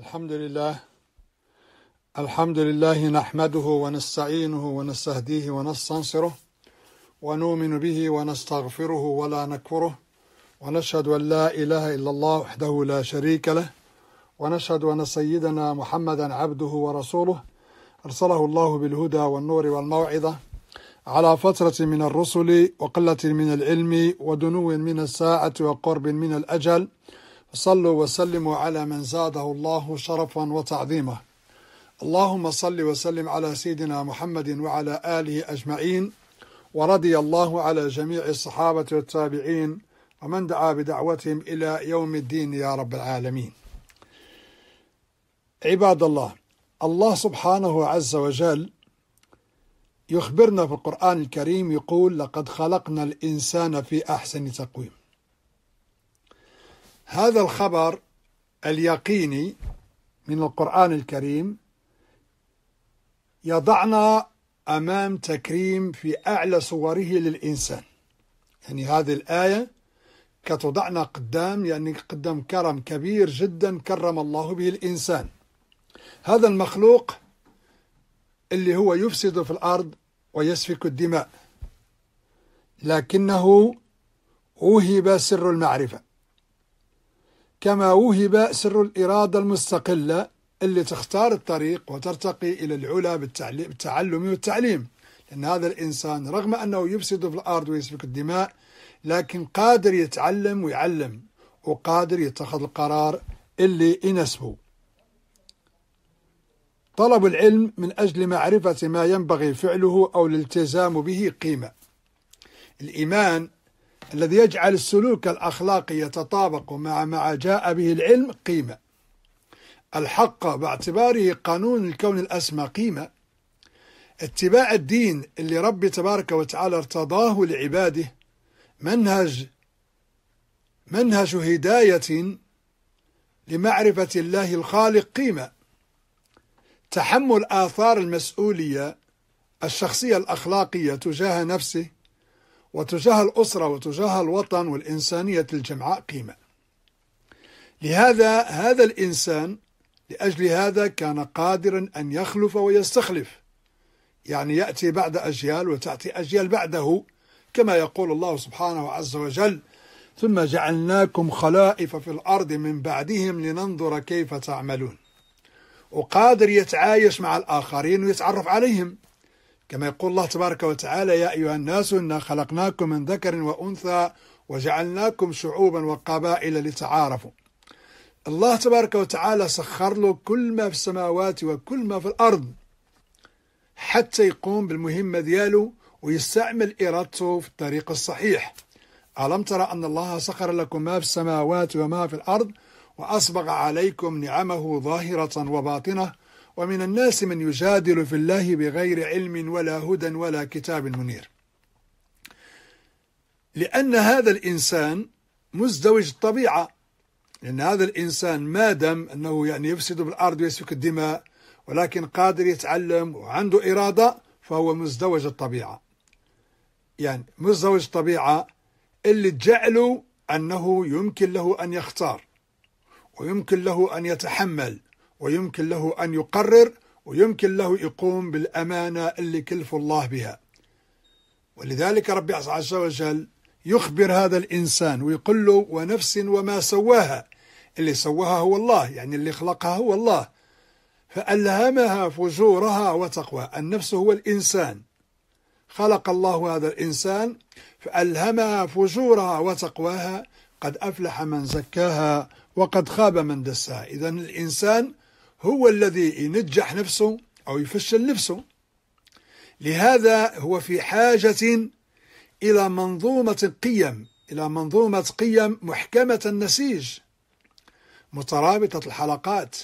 الحمد لله الحمد لله نحمده ونستعينه ونستهديه ونستنصره ونؤمن به ونستغفره ولا نكفره ونشهد أن لا إله إلا الله وحده لا شريك له ونشهد أن سيدنا محمدا عبده ورسوله أرسله الله بالهدى والنور والموعظة على فترة من الرسل وقلة من العلم ودنو من الساعة وقرب من الأجل صلوا وسلموا على من زاده الله شرفا وتعظيما اللهم صل وسلم على سيدنا محمد وعلى آله أجمعين ورضي الله على جميع الصحابة والتابعين ومن دعا بدعوتهم إلى يوم الدين يا رب العالمين عباد الله الله سبحانه عز وجل يخبرنا في القرآن الكريم يقول لقد خلقنا الإنسان في أحسن تقويم هذا الخبر اليقيني من القرآن الكريم يضعنا أمام تكريم في أعلى صوره للإنسان يعني هذه الآية كتضعنا قدام يعني قدام كرم كبير جدا كرم الله به الإنسان هذا المخلوق اللي هو يفسد في الأرض ويسفك الدماء لكنه وهب سر المعرفة كما وهب سر الإرادة المستقلة اللي تختار الطريق وترتقي إلى العلا بالتعلم والتعليم لأن هذا الإنسان رغم أنه يفسد في الأرض ويسفك الدماء لكن قادر يتعلم ويعلم وقادر يتخذ القرار اللي يناسبه طلب العلم من أجل معرفة ما ينبغي فعله أو الالتزام به قيمة الإيمان الذي يجعل السلوك الأخلاقي يتطابق مع ما جاء به العلم قيمة الحق باعتباره قانون الكون الأسمى قيمة اتباع الدين اللي ربي تبارك وتعالى ارتضاه لعباده منهج منهج هداية لمعرفة الله الخالق قيمة تحمل آثار المسؤولية الشخصية الأخلاقية تجاه نفسه وتجاه الأسرة وتجاه الوطن والإنسانية الجمعاء قيمة لهذا هذا الإنسان لأجل هذا كان قادرا أن يخلف ويستخلف يعني يأتي بعد أجيال وتأتي أجيال بعده كما يقول الله سبحانه عز وجل ثم جعلناكم خلائف في الأرض من بعدهم لننظر كيف تعملون وقادر يتعايش مع الآخرين ويتعرف عليهم كما يقول الله تبارك وتعالى يا أيها الناس إنا خلقناكم من ذكر وأنثى وجعلناكم شعوبا وقبائل لتعارفوا الله تبارك وتعالى سخر له كل ما في السماوات وكل ما في الأرض حتى يقوم بالمهمة دياله ويستعمل إرادته في الطريق الصحيح ألم ترى أن الله سخر لكم ما في السماوات وما في الأرض وأسبغ عليكم نعمه ظاهرة وباطنة ومن الناس من يجادل في الله بغير علم ولا هدى ولا كتاب منير لأن هذا الإنسان مزدوج الطبيعة لأن هذا الإنسان ما دم أنه يعني يفسد بالأرض ويسفك الدماء ولكن قادر يتعلم وعنده إرادة فهو مزدوج الطبيعة يعني مزدوج الطبيعة اللي جعله أنه يمكن له أن يختار ويمكن له أن يتحمل ويمكن له أن يقرر ويمكن له يقوم بالأمانة اللي كلف الله بها ولذلك ربي عز وجل يخبر هذا الإنسان ويقول له ونفس وما سواها اللي سواها هو الله يعني اللي خلقها هو الله فألهمها فجورها وتقوى النفس هو الإنسان خلق الله هذا الإنسان فألهمها فجورها وتقواها قد أفلح من زكاها وقد خاب من دساها إذا الإنسان هو الذي ينجح نفسه أو يفشل نفسه لهذا هو في حاجة إلى منظومة قيم إلى منظومة قيم محكمة النسيج مترابطة الحلقات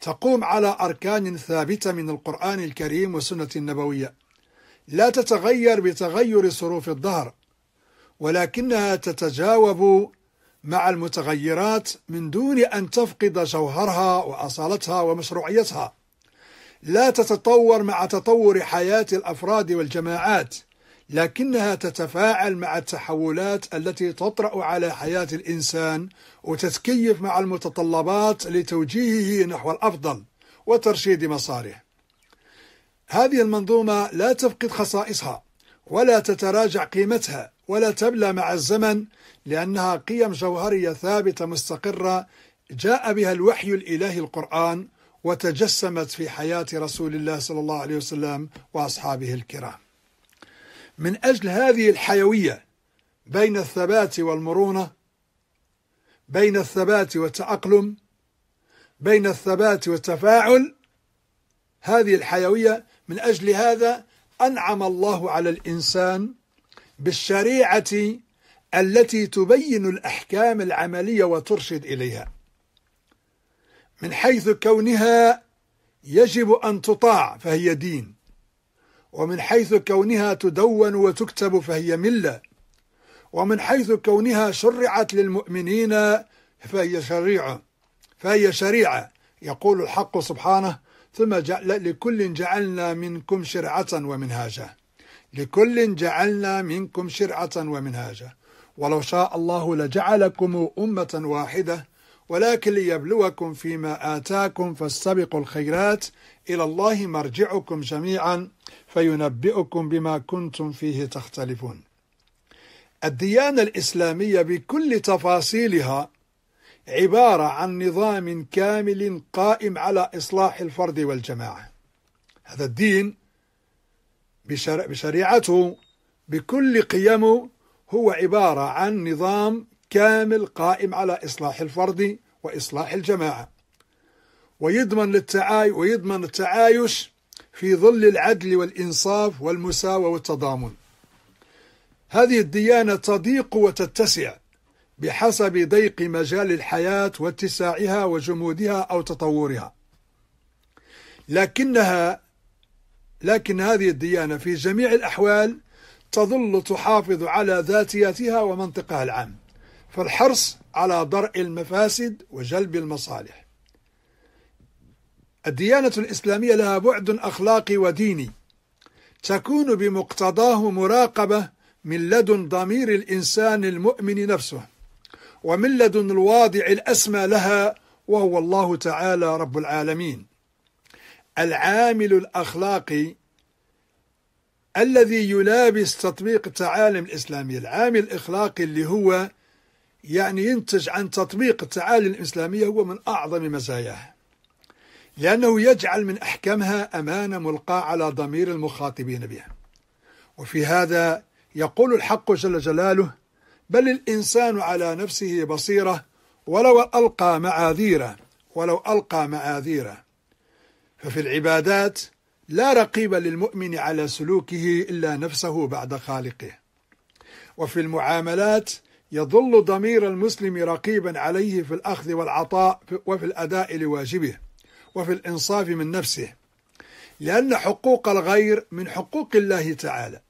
تقوم على أركان ثابتة من القرآن الكريم والسنة النبوية لا تتغير بتغير صروف الظهر ولكنها تتجاوب مع المتغيرات من دون أن تفقد جوهرها وأصالتها ومشروعيتها لا تتطور مع تطور حياة الأفراد والجماعات لكنها تتفاعل مع التحولات التي تطرأ على حياة الإنسان وتتكيف مع المتطلبات لتوجيهه نحو الأفضل وترشيد مساره. هذه المنظومة لا تفقد خصائصها ولا تتراجع قيمتها ولا تبلى مع الزمن لأنها قيم جوهرية ثابتة مستقرة جاء بها الوحي الإلهي القرآن وتجسمت في حياة رسول الله صلى الله عليه وسلم وأصحابه الكرام من أجل هذه الحيوية بين الثبات والمرونة بين الثبات والتأقلم بين الثبات والتفاعل هذه الحيوية من أجل هذا أنعم الله على الإنسان بالشريعة التي تبين الأحكام العملية وترشد إليها من حيث كونها يجب أن تطاع فهي دين ومن حيث كونها تدون وتكتب فهي ملة ومن حيث كونها شرعت للمؤمنين فهي شريعة فهي شريعة يقول الحق سبحانه ثم لكل جعلنا منكم شرعة ومنهاجا لكل جعلنا منكم شرعة ومنهاجا ولو شاء الله لجعلكم أمة واحدة ولكن ليبلوكم فيما آتاكم فاستبقوا الخيرات إلى الله مرجعكم جميعا فينبئكم بما كنتم فيه تختلفون الديانة الإسلامية بكل تفاصيلها عبارة عن نظام كامل قائم على إصلاح الفرد والجماعة هذا الدين بشريعته بكل قيمه هو عبارة عن نظام كامل قائم على إصلاح الفرد وإصلاح الجماعة ويضمن للتعاي ويضمن التعايش في ظل العدل والإنصاف والمساواة والتضامن هذه الديانة تضيق وتتسع بحسب ضيق مجال الحياة واتساعها وجمودها أو تطورها لكنها لكن هذه الديانة في جميع الأحوال تظل تحافظ على ذاتيتها ومنطقها العام فالحرص على درء المفاسد وجلب المصالح الديانة الإسلامية لها بعد أخلاقي وديني تكون بمقتضاه مراقبة من لدن ضمير الإنسان المؤمن نفسه ومن لدن الواضع الأسمى لها وهو الله تعالى رب العالمين العامل الأخلاقي الذي يلابس تطبيق التعاليم الإسلامية العامل الإخلاقي اللي هو يعني ينتج عن تطبيق التعاليم الإسلامية هو من أعظم مزاياها لأنه يجعل من أحكامها أمانة ملقاة على ضمير المخاطبين بها وفي هذا يقول الحق جل جلاله بل الإنسان على نفسه بصيرة ولو ألقى معاذيره ولو ألقى معاذيره ففي العبادات لا رقيب للمؤمن على سلوكه إلا نفسه بعد خالقه وفي المعاملات يظل ضمير المسلم رقيبا عليه في الأخذ والعطاء وفي الأداء لواجبه وفي الإنصاف من نفسه لأن حقوق الغير من حقوق الله تعالى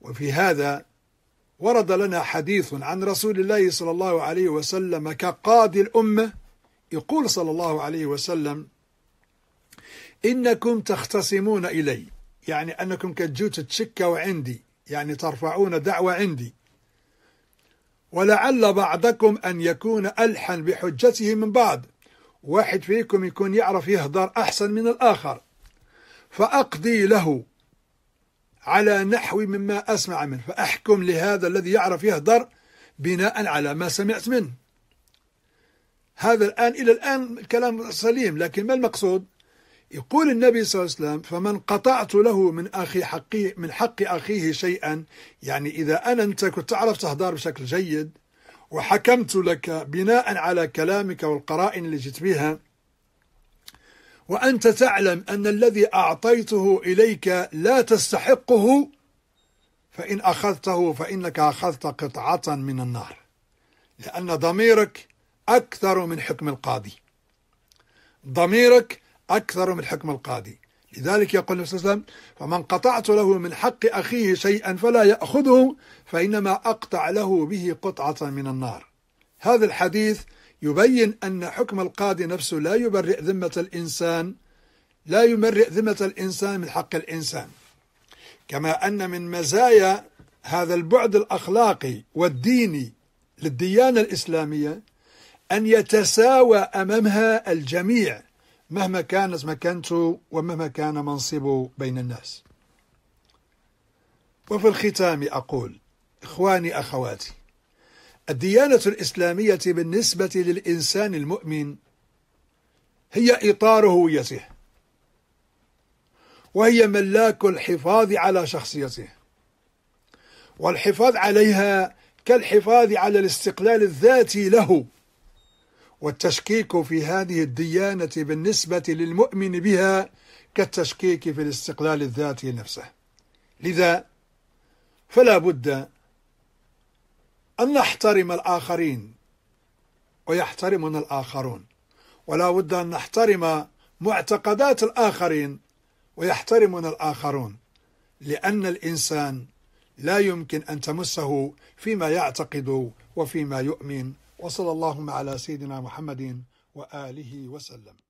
وفي هذا ورد لنا حديث عن رسول الله صلى الله عليه وسلم كقاضي الأمة يقول صلى الله عليه وسلم إنكم تختصمون إلي يعني أنكم كتجو تتشكوا عندي يعني ترفعون دعوة عندي ولعل بعضكم أن يكون ألحن بحجته من بعض واحد فيكم يكون يعرف يهدر أحسن من الآخر فأقضي له على نحو مما أسمع منه فأحكم لهذا الذي يعرف يهدر بناء على ما سمعت منه هذا الآن إلى الآن الكلام سليم لكن ما المقصود يقول النبي صلى الله عليه وسلم فمن قطعت له من أخي حقي من حق أخيه شيئا يعني إذا أنا أنت كنت تعرف تهدار بشكل جيد وحكمت لك بناء على كلامك والقرائن اللي جئت بها وأنت تعلم أن الذي أعطيته إليك لا تستحقه فإن أخذته فإنك أخذت قطعة من النار لأن ضميرك أكثر من حكم القاضي ضميرك أكثر من حكم القاضي لذلك يقول النبي صلى الله عليه وسلم فمن قطعت له من حق أخيه شيئا فلا يأخذه فإنما أقطع له به قطعة من النار هذا الحديث يبين أن حكم القاضي نفسه لا يبرئ ذمة الإنسان لا يبرئ ذمة الإنسان من حق الإنسان كما أن من مزايا هذا البعد الأخلاقي والديني للديانة الإسلامية أن يتساوى أمامها الجميع مهما كانت مكانته ومهما كان منصبه بين الناس وفي الختام أقول إخواني أخواتي الديانة الإسلامية بالنسبة للإنسان المؤمن هي إطار هويته وهي ملاك الحفاظ على شخصيته والحفاظ عليها كالحفاظ على الاستقلال الذاتي له والتشكيك في هذه الديانة بالنسبة للمؤمن بها كالتشكيك في الاستقلال الذاتي نفسه لذا فلا بد أن نحترم الآخرين ويحترمنا الآخرون ولا بد أن نحترم معتقدات الآخرين ويحترمنا الآخرون لأن الإنسان لا يمكن أن تمسه فيما يعتقد وفيما يؤمن وصلى اللهم على سيدنا محمد وآله وسلم